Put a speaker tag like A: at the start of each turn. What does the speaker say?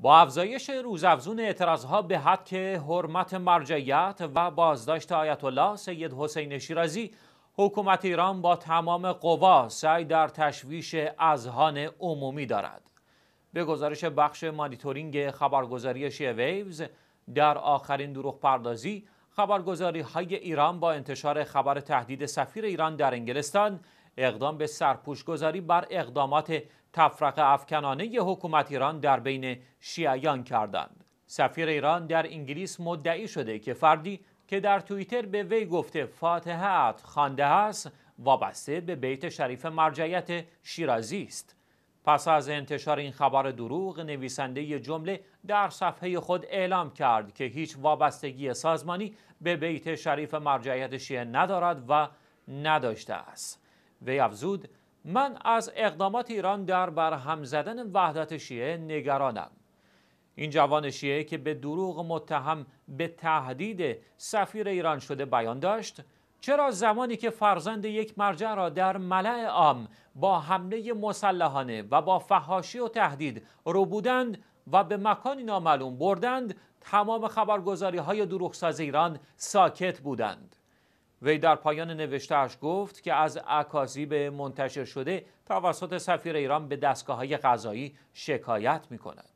A: با افزایش روزافزون اعتراضها به که حرمت مرجعیت و بازداشت آیت الله سید حسین شیرازی حکومت ایران با تمام قوا سعی در تشویش اذهان عمومی دارد به گزارش بخش مانیتورینگ خبرگزاری ویوز در آخرین دروغ پردازی خبرگزاری های ایران با انتشار خبر تهدید سفیر ایران در انگلستان اقدام به سرپوش گذاری بر اقدامات تفرقه افکنانه حکومت ایران در بین شیعیان کردند. سفیر ایران در انگلیس مدعی شده که فردی که در توییتر به وی گفته فاتحت خانده است وابسته به بیت شریف مرجعیت شیرازی است. پس از انتشار این خبر دروغ نویسنده جمله در صفحه خود اعلام کرد که هیچ وابستگی سازمانی به بیت شریف مرجعیت شیعه ندارد و نداشته است. وی افزود من از اقدامات ایران در برهم زدن وحدت شیعه نگرانم این جوان شیعه که به دروغ متهم به تهدید سفیر ایران شده بیان داشت چرا زمانی که فرزند یک مرجع را در ملع عام با حمله مسلحانه و با فحاشی و تهدید بودند و به مکانی نامعلوم بردند تمام خبرگزاری های دروغ ساز ایران ساکت بودند وی در پایان نوشتهاش گفت که از عکاسی به منتشر شده توسط سفیر ایران به دستگاه های غذایی شکایت می کند.